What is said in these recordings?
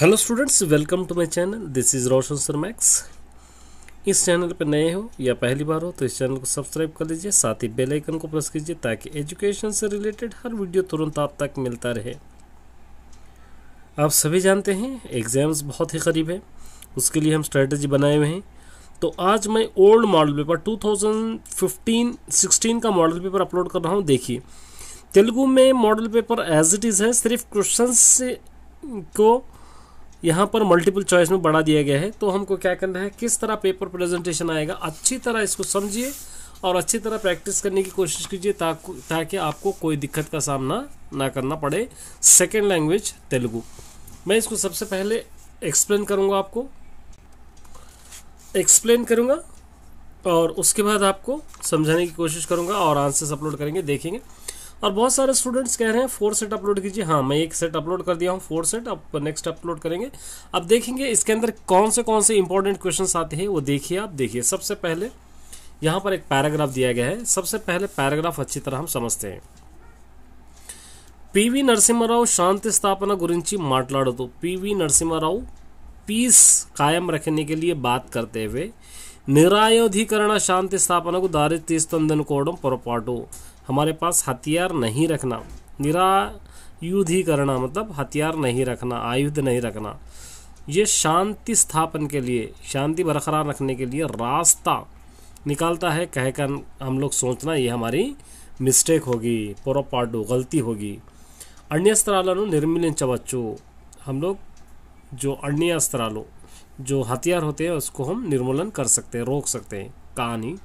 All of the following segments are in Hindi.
hello students welcome to my channel this is Roshan sir Max इस चैनल पर नए हो या पहली बार हो तो इस चैनल को सब्सक्राइब कर लीजिए साथ ही बेल आइकन को प्रेस कीजिए ताकि एजुकेशन से रिलेटेड हर वीडियो तुरंत आप तक मिलता रहे आप सभी जानते हैं एग्ज़ाम्स बहुत ही करीब है उसके लिए हम स्ट्रेटजी बनाए हुए हैं तो आज मैं old model paper two thousand का मॉडल पेपर अपलोड कर रहा हूँ देखिए तेलुगू में model paper as it is है सिर्फ क्वेश्चन को यहाँ पर मल्टीपल चॉइस में बढ़ा दिया गया है तो हमको क्या करना है किस तरह पेपर प्रेजेंटेशन आएगा अच्छी तरह इसको समझिए और अच्छी तरह प्रैक्टिस करने की कोशिश कीजिए ताकि आपको कोई दिक्कत का सामना ना करना पड़े सेकेंड लैंग्वेज तेलुगू मैं इसको सबसे पहले एक्सप्लेन करूँगा आपको एक्सप्लेन करूँगा और उसके बाद आपको समझाने की कोशिश करूँगा और आंसर्स अपलोड करेंगे देखेंगे और बहुत सारे स्टूडेंट्स कह रहे हैं फोर सेट अपलोड कीजिए हाँ मैं एक सेट अपलोड कर दिया हूँ फोर सेट अब नेक्स्ट अपलोड करेंगे अब देखेंगे इसके अंदर कौन से कौन से इंपॉर्टेंट क्वेश्चन आते हैं वो देखिए आप देखिए सबसे पहले यहाँ पर एक पैराग्राफ दिया गया है सबसे पहले पैराग्राफ अच्छी तरह हम समझते हैं पीवी పివి నరసింహారావు శాంతి స్థాపన గురించి మాట్లాడుతూ పివి నరసింహారావు పీస్ ఖాయం రఖనే కే లియే బాత్ కర్తే హువే నిరాయుధీకరణ శాంతి స్థాపనకు దారి తీస్తుందనుకోవడం పొరపాటు हमारे पास हथियार नहीं रखना निरायुध ही करना मतलब हथियार नहीं रखना आयुध नहीं रखना ये शांति स्थापन के लिए शांति बरकरार रखने के लिए रास्ता निकालता है कहकर हम लोग सोचना ये हमारी मिस्टेक होगी మిస్టేక్ गलती होगी अन्य अस्त्रालों निर्मिल నిర్మూలించవచ్చు हम लोग जो अन्य अण्यस्त्रालो जो हथियार होते हैं उसको हम निर्मूलन कर सकते हैं रोक सकते हैं का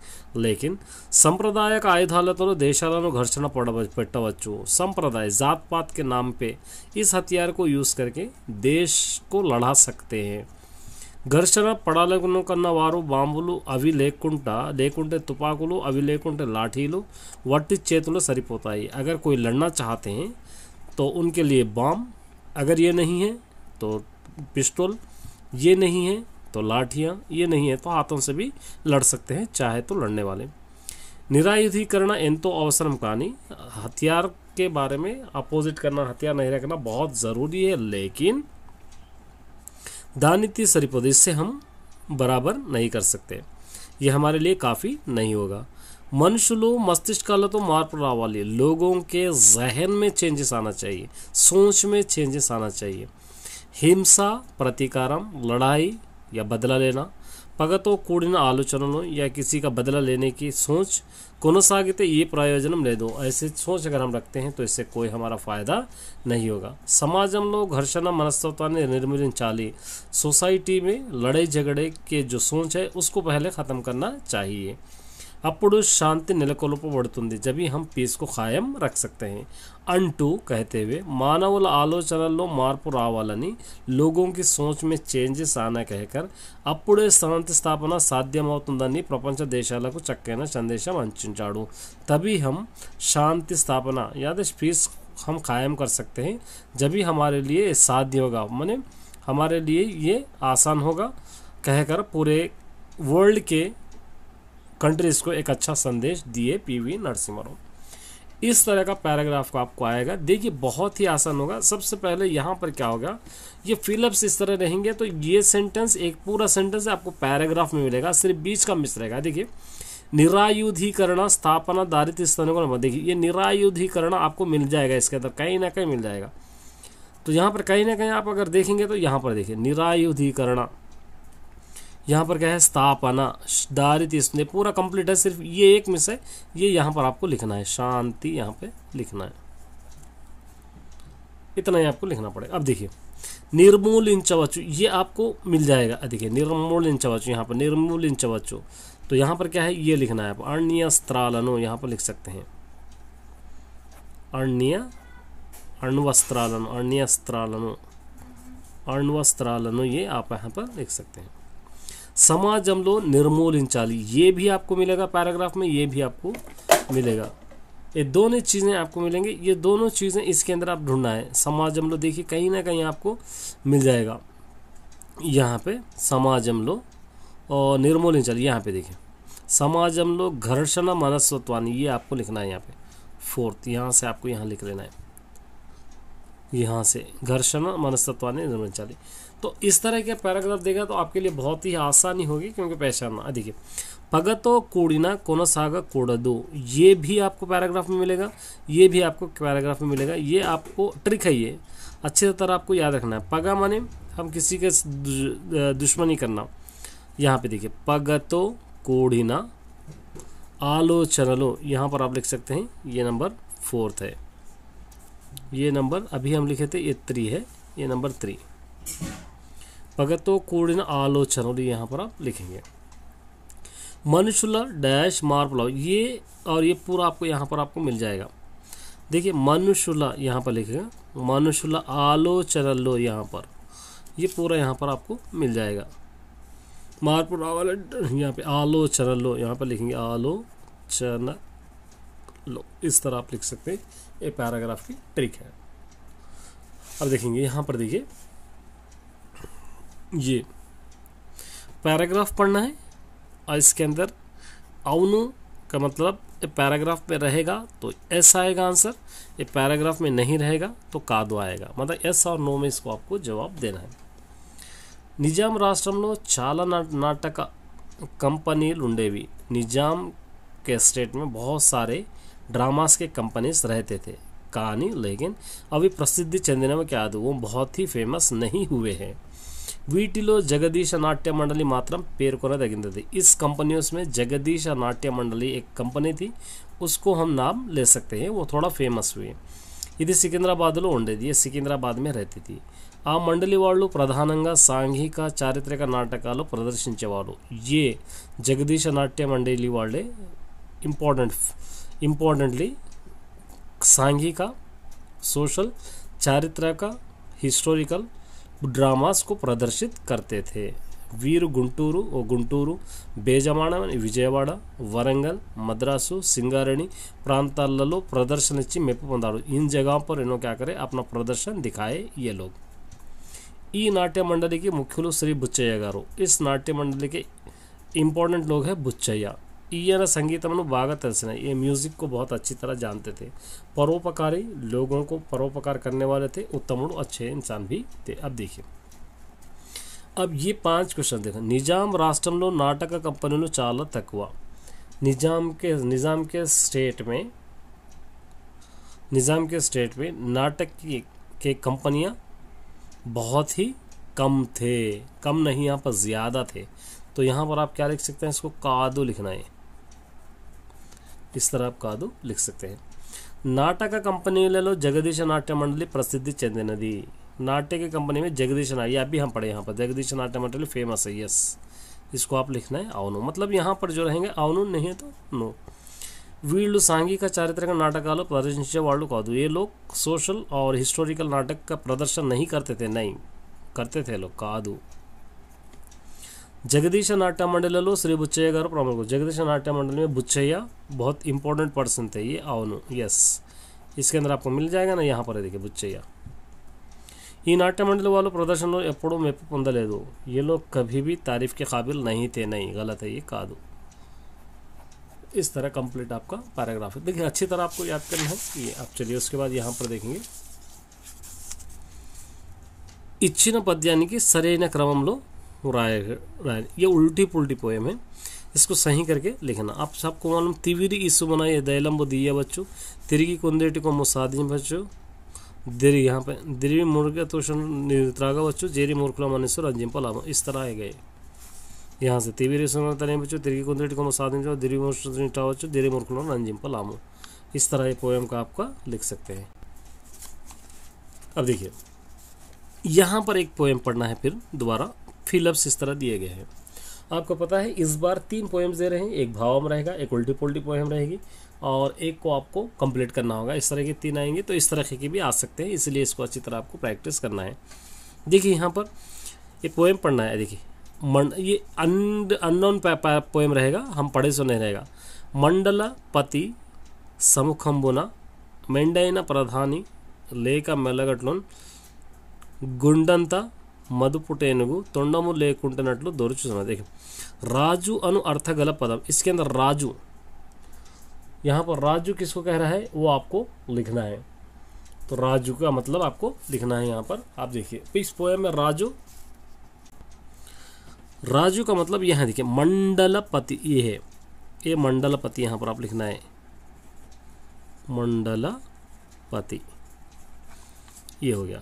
लेकिन संप्रदाय का आयुधाल तो देश घर्षण पड़वच्छ संप्रदाय जात पात के नाम पे इस हथियार को यूज करके देश को लड़ा सकते हैं घर्षण पड़ा कारो बांबूल अभी लेकुट लेकुटे तुपाकल अभी लेकुटे लाठील वेत सरपोताई अगर कोई लड़ना चाहते हैं तो उनके लिए बाम अगर ये नहीं है तो पिस्टल ये नहीं है तो लाठियाँ ये नहीं है तो हाथों से भी लड़ सकते हैं चाहे तो लड़ने वाले निरायुधीकरण तो अवसरम कहानी हथियार के बारे में अपोजिट करना हथियार नहीं रखना बहुत ज़रूरी है लेकिन दानिति सरिपोद से हम बराबर नहीं कर सकते ये हमारे लिए काफ़ी नहीं होगा मनुष्य लो मस्तिष्क का तो मार మస్తిష్కాలతో वाली लोगों के जहन में चेंजेस आना चाहिए सोच में चेंजेस आना चाहिए हिंसा प्रतिकारम लड़ाई या बदला లేనా పగతో కూడిన आलोचन या किसी का बदला लेने की सोच కొనసాగితే ये ले दो ऐसे सोच अगर हम रखते हैं तो इससे कोई हमारा फायदा नहीं होगा समाज సమాజంలో ఘర్షణ మనస్తత్వాన్ని चाली सोसाइटी में लड़ाई झगड़े के जो सोच है उसको पहले ख़त्म करना चाहिए अब शांति नेकोल ने जबी हम पीस को खाएं रख सकते हैं अंटू कहते हुए मानव आलोचन मारप रावान लोगों की सोच में चेंजेस आना कहकर अब शांति स्थापना साध्यम प्रपंच देश चक्कर सदेश अच्छा तभी हम शांति स्थापना याद पीस हम कायम कर सकते हैं जबी हमारे लिए साध्य होगा मैंने हमारे लिए ये आसान होगा कहकर पूरे वर्ल्ड के कंट्रीज को एक अच्छा संदेश दिए पीवी नरसिम्हा राव इस तरह का पैराग्राफ को आपको आएगा देखिए बहुत ही आसान होगा सबसे पहले यहाँ पर क्या होगा ये फिलअप्स इस तरह रहेंगे तो ये सेंटेंस एक पूरा सेंटेंस आपको पैराग्राफ में मिलेगा सिर्फ बीच का मिस रहेगा देखिए निरायुधीकरण स्थापना दारिद्र स्थानों देखिए ये निरायुधीकरण आपको मिल जाएगा इसके अंदर कहीं ना कहीं मिल जाएगा तो यहाँ पर कहीं ना कहीं आप अगर देखेंगे तो यहाँ पर देखिए निरायुधीकरण यहाँ पर क्या है स्थापना दारित इसने पूरा कंप्लीट है सिर्फ ये एक मिस है ये यहाँ पर आपको लिखना है शांति यहाँ पे लिखना है इतना ही आपको लिखना पड़ेगा अब देखिए निर्मूल इंचवाचु ये आपको मिल जाएगा देखिए निर्मूल इंचवाचु यहाँ पर निर्मूल चवचो तो यहाँ पर क्या है ये लिखना है आप अण्य स्त्रालनो यहाँ पर लिख सकते हैं अण्य अण्वस्त्रालनो अण्य स्त्रालनो अण्वस्त्रालनो ये आप यहाँ पर लिख सकते हैं निर्मूल इन चाली ये भी आपको मिलेगा पैराग्राफ में ये भी आपको मिलेगा ये दोनों चीज़ें आपको मिलेंगे ये दोनों चीज़ें इसके अंदर आप ढूंढना है समाजमलो देखिए कहीं ना कहीं आपको मिल जाएगा यहाँ पे समाजमलो और निर्मूल निर्मूलन चलिए यहाँ पे देखिए समाजमलो घर्षण मनस्वत्वानी ये आपको लिखना है यहाँ पे फोर्थ यहाँ से आपको यहाँ लिख लेना है यहाँ से घर्षण मनस्तत्वानी निर्मूलन चलिए तो इस तरह के पैराग्राफ देगा तो आपके लिए बहुत ही आसानी होगी क्योंकि पहचानना देखिए भगतो कूड़िना कोड दो ये भी आपको पैराग्राफ में मिलेगा ये भी आपको पैराग्राफ में मिलेगा ये आपको ट्रिक है ये अच्छे तरह आपको याद रखना है पगा माने हम किसी के दुश्मनी करना यहाँ पे देखिए पगतो कोढ़िना आलोचनलो यहाँ पर आप लिख सकते हैं ये नंबर फोर्थ है ये नंबर अभी हम लिखे थे ये थ्री है ये नंबर थ्री भगत పగతోకూడిన तो ఆలోచనలు यहाँ पर आप लिखेंगे मनुष्य डैश पुलाव ये और ये पूरा आपको यहाँ पर आपको मिल जाएगा देखिए मनुष्य यहाँ पर लिखेगा मनुष्य आलोचन लो यहाँ पर ये पूरा यहाँ पर आपको मिल जाएगा मारपुरा वाले यहाँ पे आलोचना लो यहाँ पर लिखेंगे चन लो इस तरह आप लिख सकते हैं ये पैराग्राफ की ट्रिक है अब देखेंगे यहाँ पर देखिए ये पैराग्राफ पढ़ना है और इसके अंदर अवनु का मतलब ये पैराग्राफ में रहेगा तो एस आएगा आंसर ये पैराग्राफ में नहीं रहेगा तो कादो आएगा मतलब एस और नो में इसको आपको जवाब देना है निजाम में चाला చాలా नाटक कंपनी ఉండేవి निजाम के स्टेट में बहुत सारे ड्रामास के कंपनीज रहते थे कहानी लेकिन अभी प्रसिद्धि चंदनम के आदि वो बहुत ही फेमस नहीं हुए हैं వీటిలో జగదీశ నాట్య మండలి మాత్రం పేర్కొనదగినది ఇస్ కంపెనీస్ మే జగదీశ నాట్య మండలి एक కంపెనీ తి ఉస్కో హమ్ నామ్ లే సక్తే हैं वो थोड़ा फेमस ఇది సికింద్రాబాద్లో ఉండేది సికింద్రాబాద్ మే రహతీతి ఆ మండలి వాళ్ళు ప్రధానంగా సాంఘిక చారిత్రక నాటకాలు ప్రదర్శించేవారు ఏ జగదీశ నాట్య మండలి వాళ్ళే ఇంపార్టెంట్ ఇంపార్టెంట్లీ సాంఘిక సోషల్ చారిత్రక హిస్టారికల్ ड्रामास को प्रदर्शित करते थे वीर गुंटूर गुंटूर बेजमाण विजयवाड़ा वरंगल मद्रास सिंगारणी प्राता प्रदर्शन मेप पंदा इन जगह पर इन्हों क्या करे अपना प्रदर्शन दिखाए ये लोग ई नाट्य मंडली के मुख्य लोग श्री बुच्चय्या गार इस नाट्य मंडली के इंपॉर्टेंट लोग हैं बुच्चैया ఈయన సంగీతంను బాగా తెలిసిన ये म्यूज़िक को बहुत अच्छी तरह जानते थे परोपकारी लोगों को परोपकार करने वाले थे उत्तम अच्छे इंसान भी थे अब देखिए अब ये पांच क्वेश्चन देखो నిజాం రాష్ట్రంలో నాటక కంపెనీలు चाल तक निजाम के निजाम के स्टेट में निज़ाम के स्टेट में नाटक की के कंपनियां बहुत ही कम थे कम नहीं यहाँ पर ज़्यादा थे तो यहाँ पर आप क्या लिख सकते हैं इसको कादो लिखना है इस तरह आप का लिख सकते हैं नाटक कंपनी जगदीश नाट्य मंडली प्रसिद्धि चंदन नाट्य कंपनी में जगदीश ना ये अभी हम पढ़े यहाँ पर जगदीश नाट्य मंडली फेमस है यस इसको आप लिखना है अवनु मतलब यहाँ पर जो रहेंगे अवनु नहीं है तो नो वीलू सांघिक चारित्रिक प्रदर्शन वालों का ये लोग सोशल और हिस्टोरिकल नाटक का प्रदर्शन नहीं करते थे नहीं करते थे लोग का जगदीश नाट्य में श्री बुच्चय गार प्रमुख जगदीश नाट्य मंडल में बुच्चय बहुत इंपॉर्टेंट पर्सन थे ये आवनु यस इसके अंदर आपको मिल जाएगा ना यहाँ पर देखिए बुच्चయ్య ఈ నాట్య మండలి ये लोग कभी भी तारीफ के काबिल नहीं थे नहीं गलत है ये అయ్యి కాదు इस तरह कंप्लीट आपका पैराग्राफ है देखिए अच्छी तरह आपको याद करना है ये आप चलिए उसके बाद यहाँ पर देखेंगे इच्छी पद्या सर क्रम में राय ये उल्टी पुल्टी पोएम है इसको सही करके लिखना आप सबको मालूम तिविरी ईसु बनाइए दैलम वो दिया बच्चो तिरगी कुंदेटी को मुसादी बच्चो दिर यहाँ पे देरी मुर्ग तोषण निरागा बच्चो जेरी मूर्खला मनेश्वर अंजिम्पल इस तरह आए गए यहाँ से तिविरी सुना तने बच्चो तिरगी कुंदेटी को मुसादी बच्चों देरी मुर्खा बच्चो देरी मूर्खला अंजिम्पल आमो इस तरह ये पोएम का आपका लिख सकते हैं अब देखिए यहाँ पर एक पोएम पढ़ना है फिर दोबारा फिलअप्स इस तरह दिए गए हैं आपको पता है इस बार तीन पोएम्स दे रहे हैं एक भावम रहेगा एक उल्टी पुल्टी पोएम रहेगी और एक को आपको कंप्लीट करना होगा इस तरह के तीन आएंगे तो इस तरह के भी आ सकते हैं इसलिए इसको अच्छी तरह आपको प्रैक्टिस करना है देखिए यहाँ पर ये पोएम पढ़ना है देखिए मन ये अन अननोन पोएम रहेगा हम पढ़े नहीं रहेगा मंडल पति సముఖంబున मेंडाइना प्रधानी लेका मेलगटलोन गुंडंता మదుపుటేనుగు తొండము లేకుంటున్నట్లు राजू अनु अर्थ అర్థగల पदम इसके अंदर राजू यहाँ पर राजू किसको कह रहा है वो आपको लिखना है तो राजू का मतलब आपको लिखना है यहाँ पर आप देखिए तो इस पोएम में राजू राजू का मतलब यहाँ देखिए मंडलपति ये है ये मंडलपति यहाँ पर आप लिखना है मंडलपति ये हो गया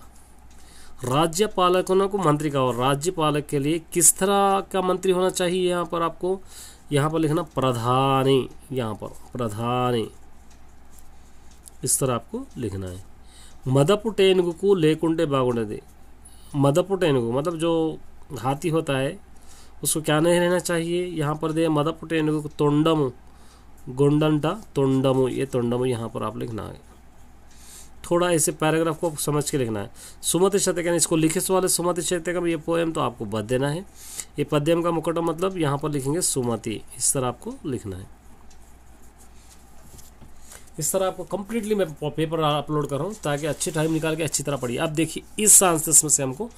राज्यपालकों को मंत्री का और राज्यपालक के लिए किस तरह का मंत्री होना चाहिए यहाँ पर आपको यहाँ पर लिखना प्रधानी यहाँ पर प्रधानी इस तरह आपको लिखना है मदपु टेनुगुकु लेकुंटे बागुंडे मदप टेनगु मतलब जो हाथी होता है उसको क्या नहीं रहना चाहिए यहाँ पर दे मदपु तोंडम तोंडमु गोंडंटा तोंडम ये तोंडम यहाँ पर आप लिखना है थोड़ा इसे पैराग्राफ को समझ के लिखना है सुमति शतकम इसको लिखित वाले सुमति का ये पोएम तो आपको बद देना है ये पद्यम का मुकटम मतलब यहाँ पर लिखेंगे सुमति इस तरह आपको लिखना है इस तरह आपको कंप्लीटली मैं पेपर अपलोड कर रहा हूँ ताकि अच्छे टाइम निकाल के अच्छी तरह पढ़िए अब देखिए इस आंसर्स में से हमको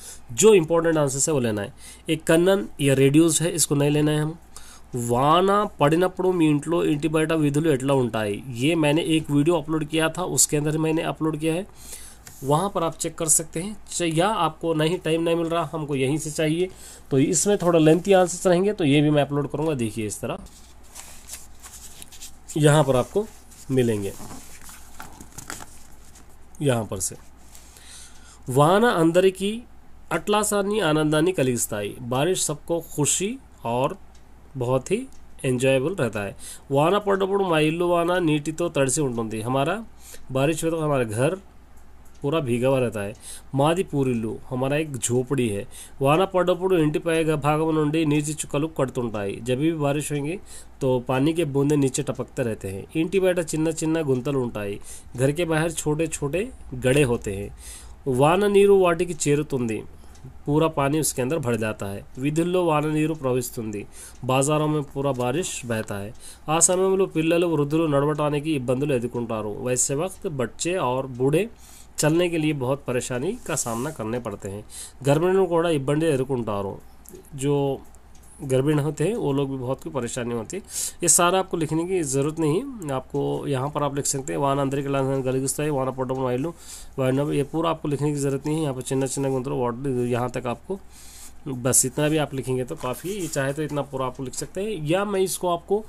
जो इंपॉर्टेंट आंसर्स है वो लेना है एक कन्नन या रेडियोज है इसको नहीं लेना है हम वान पड़न మీ इंट ఇంటి బయట విధులు ये मैंने एक वीडियो अपलोड किया था उसके अंदर मैंने अपलोड किया है वहाँ पर आप चेक कर सकते हैं या आपको नहीं टाइम नहीं मिल रहा हमको यहीं से चाहिए तो इसमें थोड़ा लेंथी आंसर्स रहेंगे तो ये भी मैं अपलोड करूँगा देखिए इस तरह यहाँ पर आपको मिलेंगे यहाँ पर से अंदर की अटलासानी आनंदानी कलिस्ताई बारिश सबको खुशी और बहुत ही एंजॉयबल रहता है वाना पड़ोपड़ माँ इल्लू वाना नीटी तो तड़सी उठी हमारा बारिश में तो हमारा घर पूरा भीगा हुआ रहता है मादी पूरीलू हमारा एक झोपड़ी है वाना पड़ोपड़ इंट भाग में नीं नीचे चुकल कड़ती तो जब भी बारिश होगी तो पानी के बूंदे नीचे टपकते रहते हैं इंटी बैठा चिन्ना चिन्ना गुंतल उठाई घर के बाहर छोटे छोटे गड़े होते हैं वान नीरू वाटी की चेरत पूरा पानी उसके अंदर भर जाता है विधु वान नीर प्रवेश बाजार में पूरा बारिश बहता है आ समय में पिल वृद्धु नड़वटा की इबंधार वैसे वक्त बच्चे और बूढ़े चलने के लिए बहुत परेशानी का सामना करने पड़ते हैं गर्मियों को इबंधे एदार जो गर्भिण होते हैं वो लोग भी बहुत परेशानी होती है ये सारा आपको लिखने की ज़रूरत नहीं आपको यहाँ पर आप लिख सकते हैं वाना अंदर के लाइन वाहन पोटो मोबाइल वाइलू वाइनब ये पूरा आपको लिखने की ज़रूरत नहीं है यहाँ पर चिन्ह चिन्ह गुंतरो वाटर यहाँ तक आपको बस इतना भी आप लिखेंगे तो काफ़ी ये चाहे तो इतना पूरा आपको लिख सकते हैं या मैं इसको आपको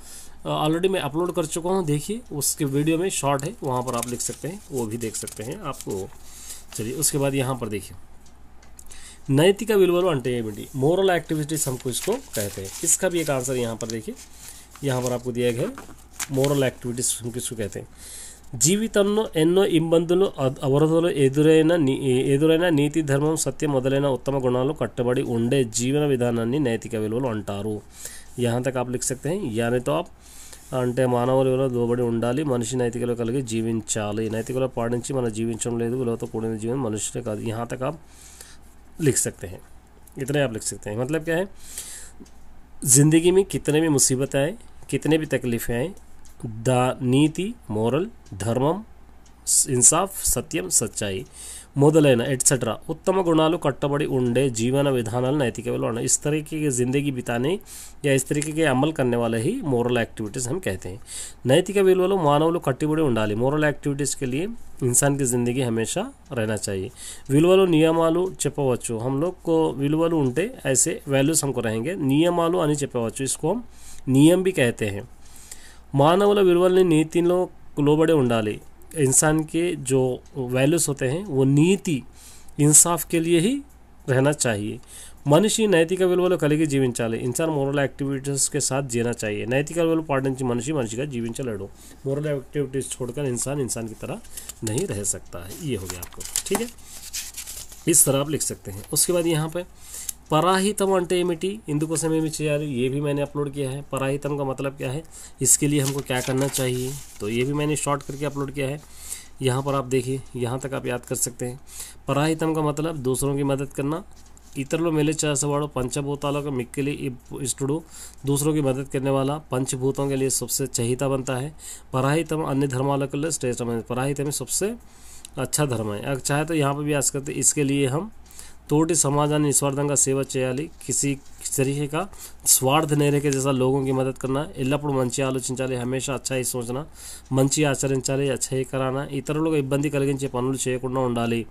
ऑलरेडी मैं अपलोड कर चुका हूँ देखिए उसके वीडियो में शॉर्ट है वहाँ पर आप लिख सकते हैं वो भी देख सकते हैं आपको चलिए उसके बाद यहाँ पर देखिए नैतिक विलवल अंटे मोरल एक्टिविटीज हमको इसको कहते हैं इसका भी एक आंसर यहाँ पर देखिए यहाँ पर आपको दिया गया మోరల్ యాక్టివిటీస్ కిసుకు అయితే జీవితంలో ఎన్నో ఇబ్బందులు అవరోధాలు ఎదురైన ఎదురైన నీతి ధర్మం సత్యం మొదలైన ఉత్తమ గుణాలు కట్టుబడి ఉండే జీవన విధానాన్ని నైతిక విలువలు అంటారు యహాంతకు ఆప్ లిఖ సక్తే యానితో అంటే మానవ విలువలో లోబడి ఉండాలి మనిషి నైతికలు కలిగి జీవించాలి నైతికలో పాటించి మనం జీవించడం లేదు విలువతో కూడిన జీవనం మనుషులే కాదు యహాంతకు लिख सकते हैं इतने आप लिख सकते हैं मतलब क्या है ज़िंदगी में कितने भी मुसीबत आए कितने भी तकलीफ़ें आए द नीति मॉरल धर्मम इंसाफ सत्यम सच्चाई मोदी एट्सेट्रा उत्तम गुणा कटबड़ उड़े जीवन विधान नैतिक विवरण इस तरीके की जिंदगी बिताने या इस तरीके के अमल करने वाले ही मोरल एक्टिविटीज़ हम कहते हैं नैतिक विवल मानव कट्टी उड़ी मोरल एक्टिविटीज़ के लिए इंसान की जिंदगी हमेशा रहना चाहिए विवल निवच्छ हम लोग को विवल उंटे ऐसे वाल्यूस हमको रहेंगे निमी चपेवच्छ इसको हम नियम भी कहते हैं मानव विवल नीति लड़े उ इंसान के जो वैल्यूज़ होते हैं वो नीति इंसाफ के लिए ही रहना चाहिए मनुष्य మనిషి मॉरल एक्टिविटीज़ के साथ जीना चाहिए नैतिक సాత్ पार्टन చాయి मनुष्य मनुष्य का जीवन మనిషిగా జీవించలేడు మోరల్ యాక్टिविटीज छोड़कर इंसान इंसान की तरह नहीं रह सकता है ये हो गया आपको ठीक है इस तरह आप लिख सकते हैं उसके बाद यहाँ पर पराहितम అంటే ఏమిటి ఇందుకోసం ఏమి చేయాలి ये भी मैंने अपलोड किया है पराहितम का मतलब क्या है इसके लिए हमको क्या करना चाहिए तो ये भी मैंने शॉर्ट करके अपलोड किया है यहाँ पर आप देखिए यहाँ तक आप याद कर सकते हैं पराहितम का मतलब दूसरों की मदद करना इतर मेले ఇతరులు पंचभूतालों के मिक्के लिए स्टूडो दूसरों की मदद करने वाला पंचभूतों के लिए सबसे चहिता बनता है पराहितम अन्य धर्मालों के लिए श्रेष्ठ है पराहितम सबसे अच्छा धर्म है अगर चाहे तो यहाँ पर भी आ करते इसके लिए हम તોડી સમાજાન નિસ્વાર્ધનગા સેવા ચેયાળી કિસી સરીહેકા સ્વાર્થનેરેકે જેસા લોકોકી મદદ કરના ઇલાપુર મંચી આલોચન ચાલે હંમેશા અચ્છાઈ સોચના મંચી આચરન ચાલે અછે કરાના ઇતર લોકો ઇબંધી કલગિનચે પનુલ ચેયકુણો ઉંડાળી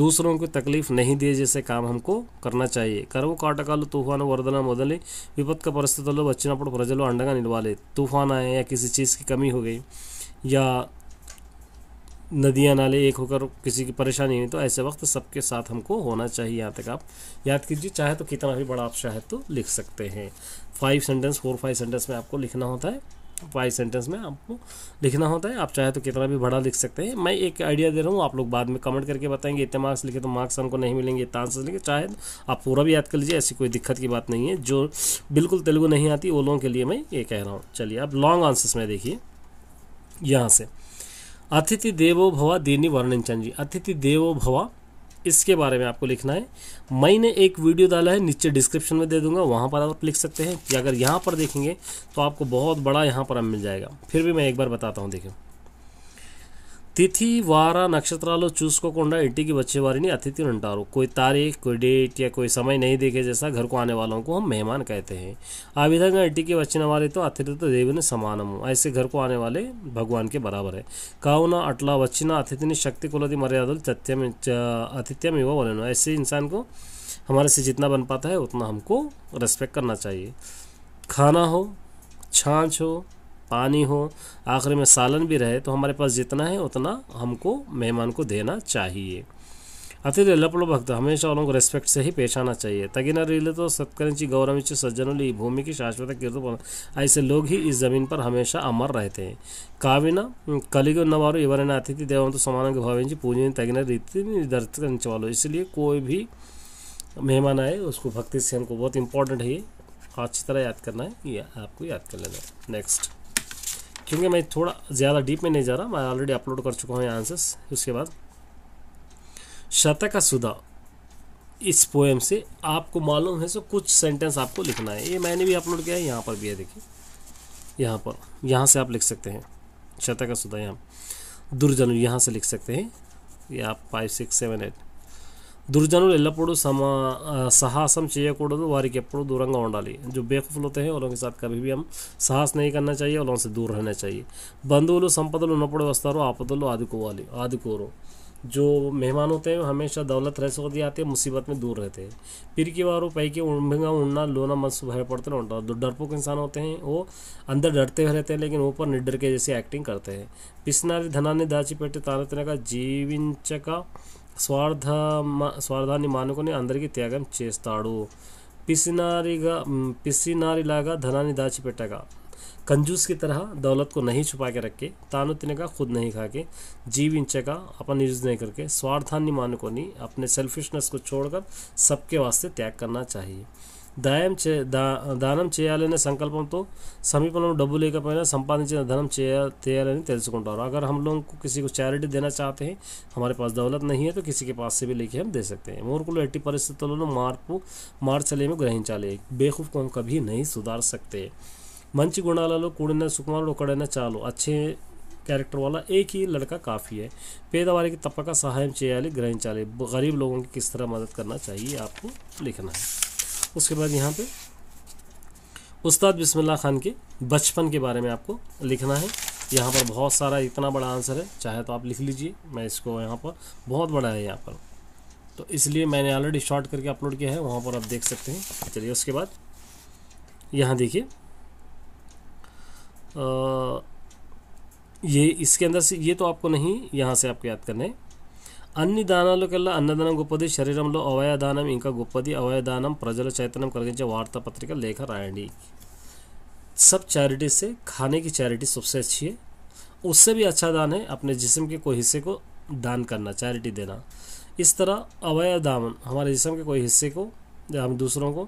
દૂસરોં કી તકલીફ નહીં દીજે જેસે કામ હમકો કરના ચાહીએ કરો કોટકાલ તુહાનો વર્દના મોદલી વિપતકા પરસ્થિતલો વચનાપડ પ્રજલો અંડગા નિરવાલે તુફાન આયા કિસી ચીઝ કી કમી હો ગઈ યા नदियाँ नाले एक होकर किसी की परेशानी हुई तो ऐसे वक्त सबके साथ हमको होना चाहिए यहाँ तक आप याद कीजिए चाहे तो कितना भी बड़ा आप चाहे तो लिख सकते हैं five sentence four five sentence में आपको लिखना होता है फाइव सेंटेंस में आपको लिखना होता है आप चाहे तो कितना भी बड़ा लिख सकते हैं मैं एक आइडिया दे रहा हूँ आप लोग बाद में कमेंट करके बताएंगे इतने मार्क्स लिखे तो मार्क्स हमको नहीं मिलेंगे इतना आंसर लेंगे चाहे तो आप पूरा भी याद कर लीजिए ऐसी कोई दिक्कत की बात नहीं है जो बिल्कुल तेलुगु नहीं आती वो लोगों के लिए मैं ये कह रहा हूँ चलिए आप लॉन्ग आंसर्स में देखिए यहाँ से अतिथि देवो भवा देनी चंद जी अतिथि देवो भवा इसके बारे में आपको लिखना है मैंने एक वीडियो डाला है नीचे डिस्क्रिप्शन में दे दूंगा वहाँ पर आप लिख सकते हैं कि अगर यहाँ पर देखेंगे तो आपको बहुत बड़ा यहाँ पर मिल जाएगा फिर भी मैं एक बार बताता हूँ देखें तिथि वार नक्षत्र चूसक इंटी की वे वारे अतिथि उठा कोई तारीख कोई डेट या कोई समय नहीं देखे जैसा घर को आने वालों को हम मेहमान कहते हैं आधा इंटी की वचने वाले तो अतिथि तो देवी ने सामनम ऐसे घर को आने वाले भगवान के बराबर है का अट्ला वचना अतिथि ने शक्ति कुल मर्याद तथ्यम आतिथ्यम इवन ऐसे इंसान को हमारे से जितना बन पाता है उतना हमको रेस्पेक्ट करना चाहिए खाना हो छाछ हो पानी हो आखिर में सालन भी रहे तो हमारे पास जितना है उतना हमको मेहमान को देना चाहिए अतिथि भक्त हमेशा उनको रेस्पेक्ट से ही पेश आना चाहिए तगिना रीले तो गौरव इंची सज्जनों ली भूमि की शाश्वत कीर्तु ऐसे लोग ही इस जमीन पर हमेशा अमर रहते हैं काविना కావిన కలిగి ఉన్నవారు ఎవరైనా అతిథి भाव इंची భావించి పూజని रीति రీతిని దర్శించేవాళ్ళు इसलिए कोई भी मेहमान आए उसको भक्ति से हमको बहुत इंपॉर्टेंट है अच्छी तरह याद करना है ये आपको याद कर लेना नेक्स्ट क्योंकि मैं थोड़ा ज़्यादा डीप में नहीं जा रहा मैं ऑलरेडी अपलोड कर चुका हूँ ये आंसर्स उसके बाद शतक सुधा इस पोएम से आपको मालूम है सो कुछ सेंटेंस आपको लिखना है ये मैंने भी अपलोड किया है यहाँ पर भी है देखिए यहाँ पर यहाँ से आप लिख सकते हैं शतक सुधा यहाँ दुर्जन यहाँ से लिख सकते हैं या फाइव सिक्स सेवन एट दुर्जन एलू సమా साहसम वारे दूर का उड़ा जो బేవకూఫ్ होते हैं के साथ कभी भी हम साहस नहीं करना चाहिए और से दूर रहना चाहिए बंधु संपदल ఉన్నప్పుడు వస్తారు ఆపదలు ఆదుకోవాలి ఆదుకోరు जो मेहमान होते हैं हमेशा दौलत रह सकती आते हैं मुसीबत में दूर रहते हैं फिर की वार पैके उम्भंगा उड़ना लोना मनसू भयपड़ते उठा जो डरपोक इंसान होते हैं वो अंदर डरते हुए रहते हैं लेकिन ऊपर निडर के जैसे एक्टिंग करते हैं पिसनारी धनाने दाची पेटे तारतने का जीवन का स्वार्थ स्वार्था मानकोनी अंदर की त्यागम చేస్తాడు పిసినారిగా పిసినారిలాగా धना దాచిపెట్టగా कंजूस की तरह दौलत को नहीं छुपा के रखे तानु तिनका खुद नहीं खा के जीव इंचका अपन यूज नहीं करके स्वार्थान्य मानको अपने सेल्फिशनेस को छोड़कर सबके वास्ते त्याग करना चाहिए दाया दा दा चेयरने संकल्प तो समीप में डबू लेकिन संपादे धनम चेयरको अगर हम लोग किसी को चैरिटी देना चाहते हैं हमारे पास दौलत नहीं है तो किसी के पास से भी लेके हम दे सकते हैं मूर्ख लोग एट्टी परिस्थितियों मार्प चले में ग्रहण चाले बेखूफ को हम कभी नहीं सुधार सकते मंच गुणालूड़ने सुकुमार उकड़ना चालू अच्छे कैरेक्टर वाला एक ही लड़का काफ़ी है पैदावार की तपका सहाय चेयर ग्रहण चाले गरीब लोगों की किस तरह मदद करना चाहिए आपको लिखना है उसके बाद यहाँ पे उस्ताद बिस्मिल्लाह खान के बचपन के बारे में आपको लिखना है यहाँ पर बहुत सारा इतना बड़ा आंसर है चाहे तो आप लिख लीजिए मैं इसको यहाँ पर बहुत बड़ा है यहाँ पर तो इसलिए मैंने ऑलरेडी शॉर्ट करके अपलोड किया है वहाँ पर आप देख सकते हैं चलिए उसके बाद यहाँ देखिए ये इसके अंदर से ये तो आपको नहीं यहाँ से आपको याद करना है అన్ని దానాలకల్లా అన్నదానం గొప్పది శరీరంలో అవయదానం ఇంకా గొప్పది అవయదానం ప్రజల चैतन्य वार्ता వార్తాపత్రిక लेख రాయండి सब चैरिटी से खाने की चैरिटी सबसे अच्छी है उससे भी अच्छा दान है अपने जिसम के कोई हिस्से को दान करना चैरिटी देना इस तरह अवय दामन हमारे जिसम के कोई हिस्से को या हम दूसरों को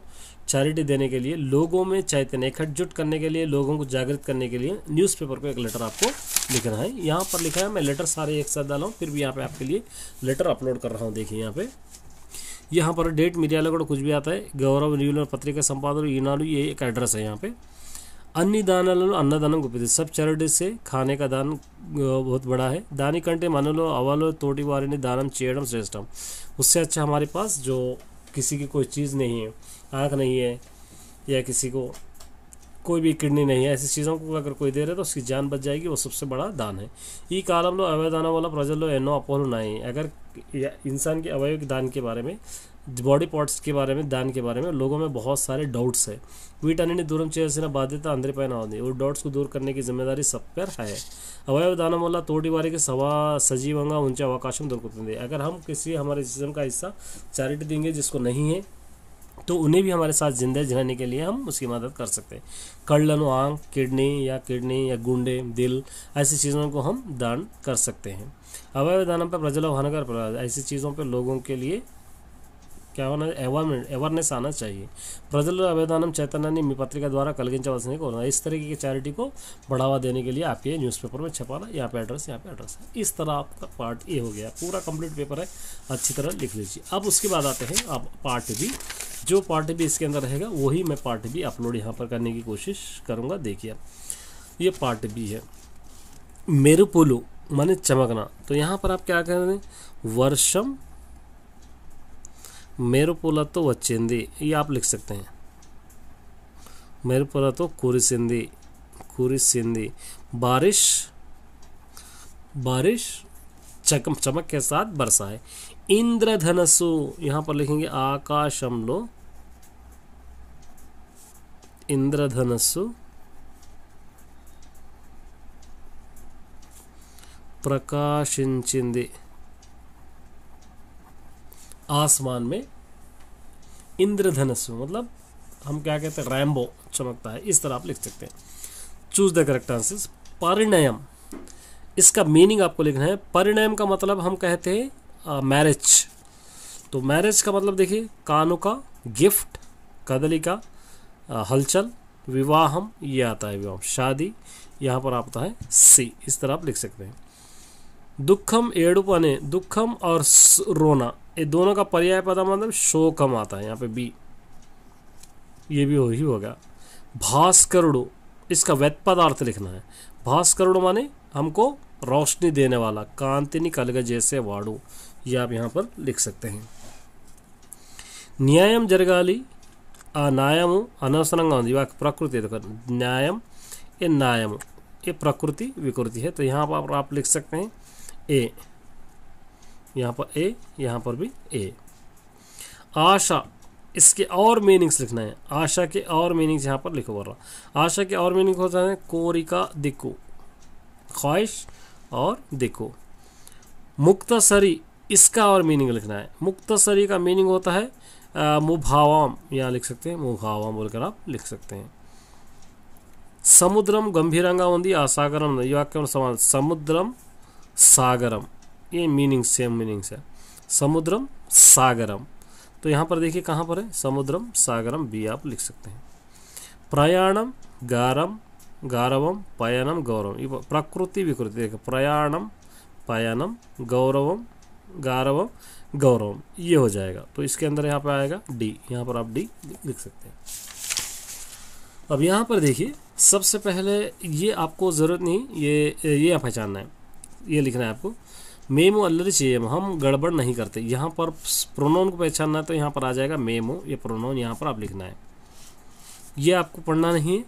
चैरिटी देने के लिए लोगों में चैतन्य एकजुट करने के लिए लोगों को जागृत करने के लिए न्यूज़पेपर को एक लेटर आपको लिखना है यहाँ पर लिखा है मैं लेटर सारे एक साथ डाला हूँ फिर भी यहाँ पे आपके लिए लेटर अपलोड कर रहा हूँ देखिए यहाँ पे यहाँ पर डेट मीडिया लगोड़ कुछ भी आता है न्यूल న్యూల पत्रिका संपादक ఈనాడు ये एक एड्रेस है यहाँ पे दान अन्नदान गुप्त सब चैरिटी से खाने का दान बहुत बड़ा है దాని लो మనలో तोटी తోటి ने दान చేయడం श्रेष्ठम उससे अच्छा हमारे पास जो किसी की कोई चीज़ नहीं है आँख नहीं है या किसी को कोई भी किडनी नहीं है ऐसी चीज़ों को अगर कोई दे रहा है तो उसकी जान बच जाएगी वो सबसे बड़ा दान है ई कालम लो अवयदाना वाला प्रजल लो एनो अपोलो ना ही अगर इंसान के अवयव के दान के बारे में बॉडी पार्ट्स के बारे में दान के बारे में लोगों में बहुत सारे डाउट्स है वीटानी ने दूरम से ना बाध्यता अंदर पैना होती और डाउट्स को दूर करने की जिम्मेदारी सब पर है अवयव दान वाला तोटी के सवा सजीवंगा ऊंचा अवकाशम दूर करते अगर हम किसी हमारे जिसम का हिस्सा चैरिटी देंगे जिसको नहीं है तो उन्हें भी हमारे साथ जिंदा जलाने के लिए हम उसकी मदद कर सकते हैं कड़लन आंग किडनी या किडनी या गुंडे दिल ऐसी चीज़ों को हम दान कर सकते हैं अवैध दान पर प्रजलो होने का ऐसी चीज़ों पर लोगों के लिए क्या होना अवेयरनेस आना चाहिए प्रजल अवैधानम చైతన్యాన్ని पत्रिका द्वारा ద్వారా కలిగించవలసింది को इस तरीके की चैरिटी को बढ़ावा देने के लिए आपके न्यूज़ पेपर में छपाना यहाँ पे एड्रेस यहाँ पे एड्रेस है इस तरह आपका पार्ट ए हो गया पूरा कंप्लीट पेपर है अच्छी तरह लिख लीजिए अब उसके बाद आते हैं आप पार्ट बी जो पार्ट भी इसके अंदर रहेगा वही मैं पार्ट भी अपलोड यहाँ पर करने की कोशिश करूँगा देखिए ये पार्ट भी है मेरू पोलो माने चमकना तो यहाँ पर आप क्या करें वर्षम मेरुपोला तो वच्चेंदी ये आप लिख सकते हैं मेरुपोला तो कुरिसिंदी कुरिसिंदी बारिश बारिश चकम चमक के साथ बरसाए इंद्रधनसु यहां पर लिखेंगे आकाशम लो इंद्रधनसु प्रकाशिंचिंदे आसमान में इंद्रधनसु मतलब हम क्या कहते हैं रैम्बो चमकता है इस तरह आप लिख सकते हैं चूज द करेक्ट आंसर परिणयम इसका मीनिंग आपको लिखना है परिणयम का मतलब हम कहते हैं मैरिज तो मैरिज का मतलब देखिए कानों का गिफ्ट कदली का हलचल विवाहम ये आता है विवाह शादी यहाँ पर आपता है सी इस तरह आप लिख सकते हैं दुखम एड़ुपने दुखम और रोना ये दोनों का पर्याय पता मतलब शोकम आता है यहाँ पे बी ये भी हो ही होगा भास्करुड़ो इसका व्यत पदार्थ लिखना है भास्करुड़ो माने हमको रोशनी देने वाला कांति कलग जैसे वाड़ू ये आप यहाँ पर लिख सकते हैं न्याय జరగాలి ఆ న్యాయము అనవసరంగా ఉంది ఇవాళ ప్రకృతి న్యాయం ये प्रकृति विकृति है तो यहाँ पर आप लिख सकते हैं ए यहाँ पर ए यहाँ पर भी ए आशा इसके और मीनिंग्स लिखना है आशा के और मीनिंग्स यहाँ पर लिखो रहा आशा के और मीनिंग हो है कोरिका दिक्कू ख्वाहिश और देखो मुक्तसरी इसका और मीनिंग लिखना है मुक्तसरी का मीनिंग होता है मुभावाम यहाँ लिख सकते हैं मुभावाम बोलकर आप लिख सकते हैं समुद्रम గంభీరంగా ఉంది ఆ సాగరం वाक्य వాక్యం సమానం సముద్రం ये मीनिंग सेम मीनिंग्स है समुद्रम सागरम तो यहाँ पर देखिए कहाँ पर है समुद्रम सागरम भी आप लिख सकते हैं प्रयाणम गारम गौरव పయనం गौरव प्रकृति विकृति प्रयाण ప్రయాణం पयनम गौरवम गौरवम गौरवम ये हो जाएगा तो इसके अंदर यहाँ पर आएगा डी यहाँ पर आप डी लिख सकते हैं अब यहाँ पर देखिए सबसे पहले ये आपको ज़रूरत नहीं ये ये पहचानना है ये लिखना है आपको मेमो अलरी चाहिए हम गड़बड़ नहीं करते यहाँ पर प्रोनाउन को पहचानना है तो यहाँ पर आ जाएगा मेमो ये प्रोनाउन यहाँ पर आप लिखना है ये आपको पढ़ना नहीं है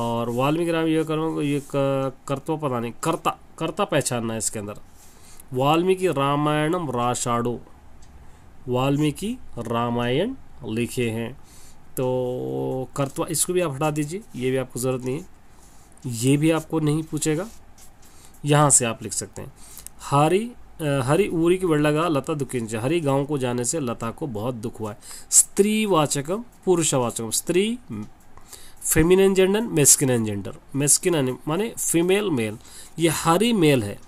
और वाल्मीकि राम यह कर्म ये कर्तव्य पता नहीं कर्ता कर्ता पहचानना है इसके अंदर वाल्मीकि रामायणम राषाढ़ो वाल्मीकि रामायण लिखे हैं तो कर्तव्य इसको भी आप हटा दीजिए ये भी आपको ज़रूरत नहीं है ये भी आपको नहीं पूछेगा यहाँ से आप लिख सकते हैं हरी हरी ऊरी की लगा लता दुखिंच हरी गांव को जाने से लता को बहुत दुख हुआ है स्त्रीवाचकम पुरुषवाचकम स्त्री feminine gender masculine gender masculine माने फीमेल मेल ये हरी मेल है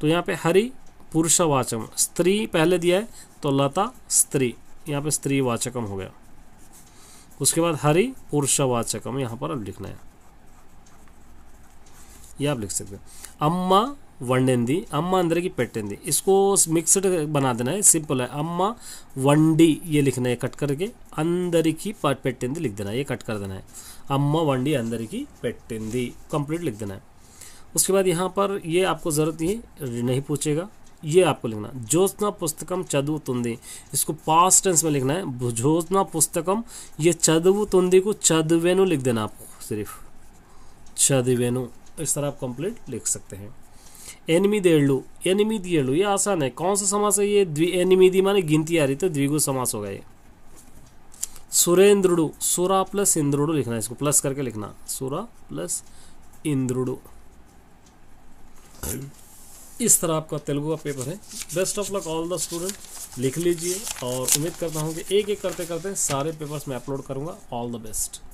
तो यहाँ पे हरी पुरुषवाचक स्त्री पहले दिया है तो लता स्त्री यहाँ पे स्त्री वाचकम हो गया उसके बाद हरी पुरुषवाचकम यहाँ पर अब लिखना है ये आप लिख सकते हैं अम्मा अम्म अंदर की పెట్టింది इसको मिक्सड बना देना है सिंपल है अम्मा वंडी ये लिखना है कट करके की पेटिंदी लिख देना है ये कट कर देना है अम्मा वंडी की पेटिंदी कंप्लीट लिख देना है उसके बाद यहाँ पर ये आपको ज़रूरत नहीं नहीं पूछेगा ये आपको लिखना ज्योत्ना पुस्तकम चदु तुंदी इसको पास्ट टेंस में लिखना है ज्योत्ना पुस्तकम ये चदवु तुंदी को चदवेनु लिख देना आपको सिर्फ चदवेनु इस तरह आप कंप्लीट लिख सकते हैं एनिमीदेळु एनिमीदियेळु ये आसान है कौन सा समास है ये द्वि एनिमिदी माने गिनती आ रही तो द्विगु समास होगा ये सुरेंद्रुडु सुरा प्लस इंद्रुडु लिखना इसको प्लस करके लिखना सुरा प्लस इंद्रुडु इस तरह आपका तेलुगु का पेपर है best of luck all the student लिख लीजिए और उम्मीद करता हूँ कि एक एक करते करते सारे पेपर्स मैं अपलोड करूँगा ऑल द बेस्ट